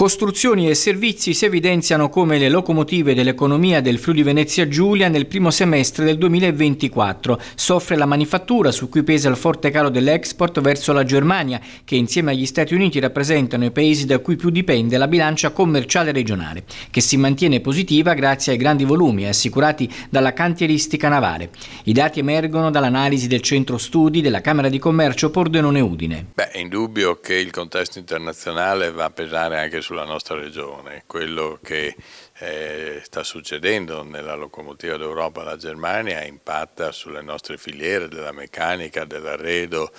Costruzioni e servizi si evidenziano come le locomotive dell'economia del Friuli Venezia Giulia nel primo semestre del 2024. Soffre la manifattura su cui pesa il forte calo dell'export verso la Germania, che insieme agli Stati Uniti rappresentano i paesi da cui più dipende la bilancia commerciale regionale, che si mantiene positiva grazie ai grandi volumi assicurati dalla cantieristica navale. I dati emergono dall'analisi del centro studi della Camera di Commercio Pordenone Udine. Beh, è indubbio che il contesto internazionale va a pesare anche su sulla nostra regione, quello che eh, sta succedendo nella locomotiva d'Europa, la Germania, impatta sulle nostre filiere della meccanica, dell'arredo,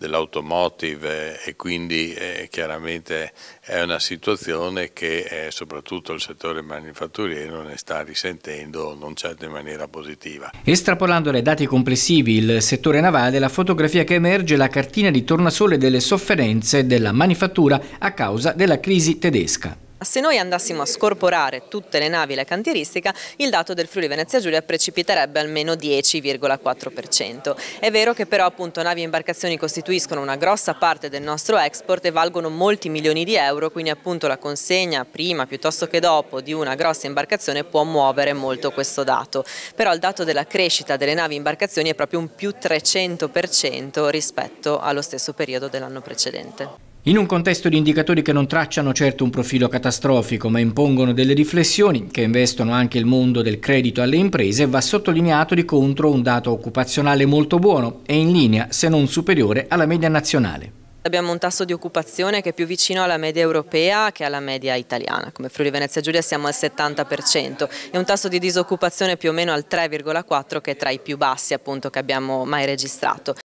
dell'automotive eh, e quindi eh, chiaramente è una situazione che eh, soprattutto il settore manifatturiero ne sta risentendo non certo in maniera positiva. Estrapolando dai dati complessivi il settore navale, la fotografia che emerge è la cartina di tornasole delle sofferenze della manifattura a causa della crisi tedesca. Se noi andassimo a scorporare tutte le navi e la cantieristica, il dato del Friuli Venezia Giulia precipiterebbe almeno 10,4%. È vero che però appunto navi e imbarcazioni costituiscono una grossa parte del nostro export e valgono molti milioni di euro, quindi appunto la consegna prima piuttosto che dopo di una grossa imbarcazione può muovere molto questo dato. Però il dato della crescita delle navi e imbarcazioni è proprio un più 300% rispetto allo stesso periodo dell'anno precedente. In un contesto di indicatori che non tracciano certo un profilo catastrofico, ma impongono delle riflessioni che investono anche il mondo del credito alle imprese, va sottolineato di contro un dato occupazionale molto buono e in linea, se non superiore, alla media nazionale. Abbiamo un tasso di occupazione che è più vicino alla media europea che alla media italiana, come Friuli Venezia Giulia siamo al 70% e un tasso di disoccupazione più o meno al 3,4 che è tra i più bassi appunto, che abbiamo mai registrato.